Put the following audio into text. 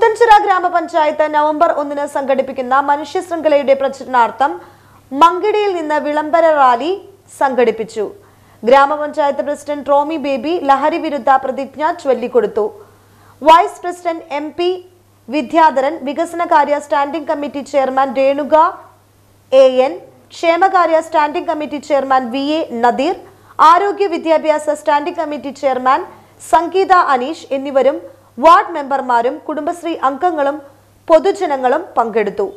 പുത്തൻചിറ ഗ്രാമപഞ്ചായത്ത് നവംബർ ഒന്നിന് സംഘടിപ്പിക്കുന്ന മനുഷ്യ ശൃംഖലയുടെ പ്രചരണാർത്ഥം മങ്കിടിയിൽ നിന്ന് വിളംബര റാലി സംഘടിപ്പിച്ചു ഗ്രാമപഞ്ചായത്ത് പ്രസിഡന്റ് റോമി ബേബി ലഹരി വിരുദ്ധ പ്രതിജ്ഞ ചൊല്ലിക്കൊടുത്തു vice president M P Vidyadharan വികസനകാര്യ standing committee chairman Renuka A N ക്ഷേമകാര്യ standing committee chairman V A Nadeer ആരോഗ്യ വിദ്യാഭ്യാസ standing committee chairman Sangeetha Aneesh എന്നിവരും വാർഡ് മെമ്പർമാരും കുടുംബശ്രീ അംഗങ്ങളും പൊതുജനങ്ങളും പങ്കെടുത്തു